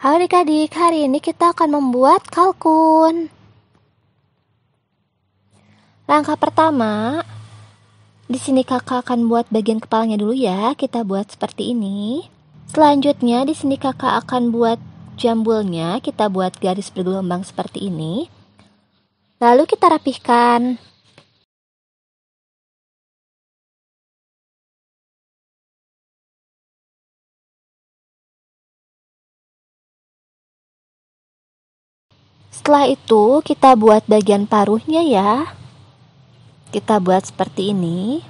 Halo adik-adik, hari ini kita akan membuat kalkun. Langkah pertama, di sini kakak akan buat bagian kepalanya dulu ya. Kita buat seperti ini. Selanjutnya, di sini kakak akan buat jambulnya. Kita buat garis bergelombang seperti ini. Lalu kita rapihkan. Setelah itu kita buat bagian paruhnya ya. Kita buat seperti ini.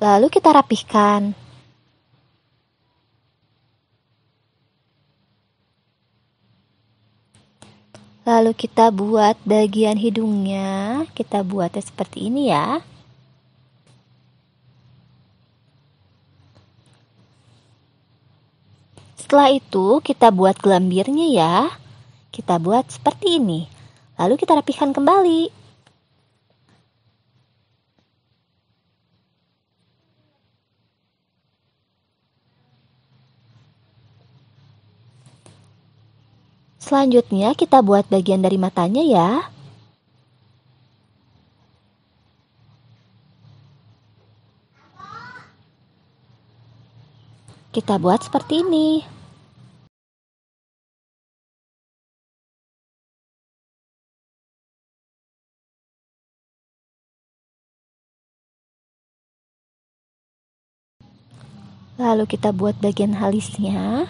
Lalu kita rapihkan. Lalu kita buat bagian hidungnya, kita buatnya seperti ini ya. Setelah itu kita buat gelambirnya ya. Kita buat seperti ini. Lalu kita rapikan kembali. Selanjutnya kita buat bagian dari matanya ya. Kita buat seperti ini. Lalu kita buat bagian halisnya.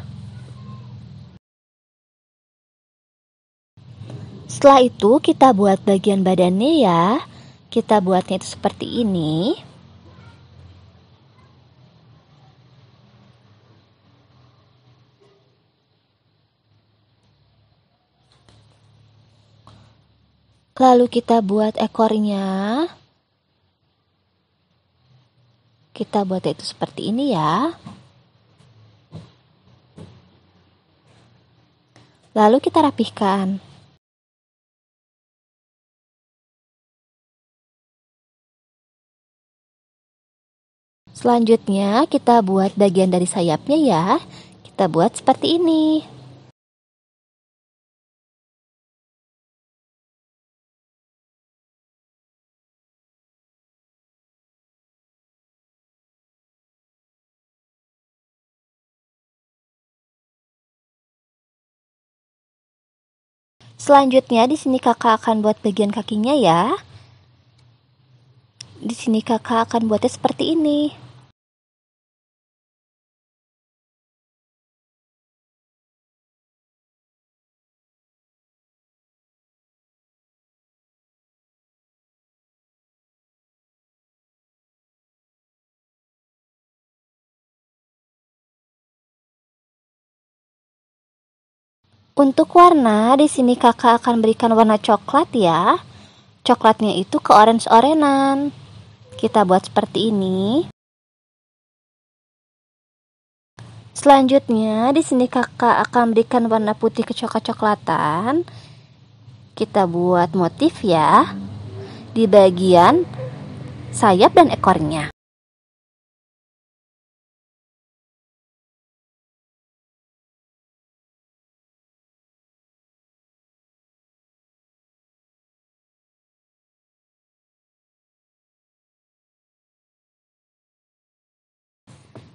Setelah itu kita buat bagian badannya ya. Kita buatnya itu seperti ini. Lalu kita buat ekornya. Kita buat itu seperti ini ya. Lalu kita rapihkan. Selanjutnya kita buat bagian dari sayapnya ya. Kita buat seperti ini. Selanjutnya di sini kakak akan buat bagian kakinya ya. Di sini kakak akan buatnya seperti ini. Untuk warna, di sini kakak akan berikan warna coklat ya. Coklatnya itu ke orange-orenan. Kita buat seperti ini. Selanjutnya, di sini kakak akan berikan warna putih ke coklat-coklatan. Kita buat motif ya di bagian sayap dan ekornya.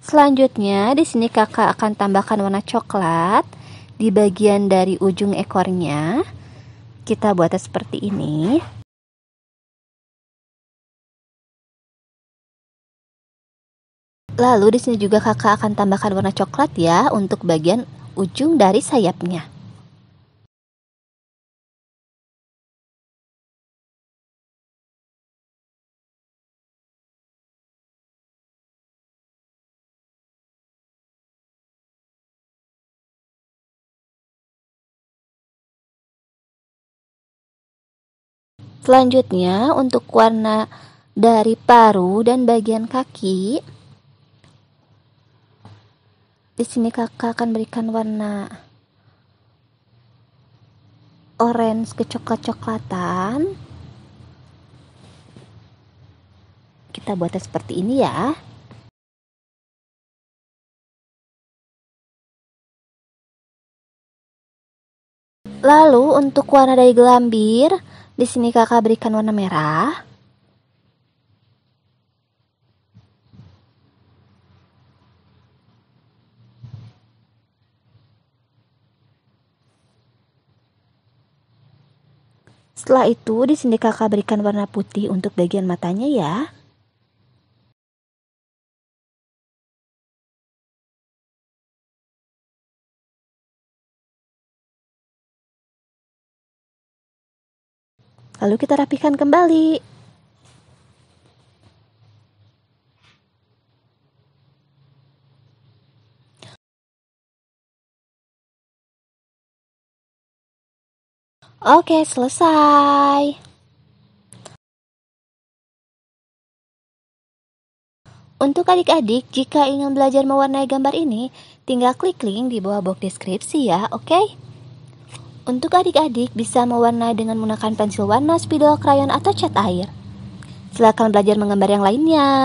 Selanjutnya, di sini kakak akan tambahkan warna coklat di bagian dari ujung ekornya. Kita buatnya seperti ini. Lalu di sini juga kakak akan tambahkan warna coklat ya untuk bagian ujung dari sayapnya. Selanjutnya untuk warna dari paru dan bagian kaki di sini kakak akan berikan warna orange kecoklat-coklatan kita buatnya seperti ini ya lalu untuk warna dari gelambir di sini kakak berikan warna merah. Setelah itu, di sini kakak berikan warna putih untuk bagian matanya ya. Lalu kita rapikan kembali. Oke, selesai. Untuk adik-adik, jika ingin belajar mewarnai gambar ini, tinggal klik link di bawah box deskripsi ya, oke? Okay? Untuk adik-adik bisa mewarnai dengan menggunakan pensil warna, spidol, krayon, atau cat air. Silakan belajar menggambar yang lainnya.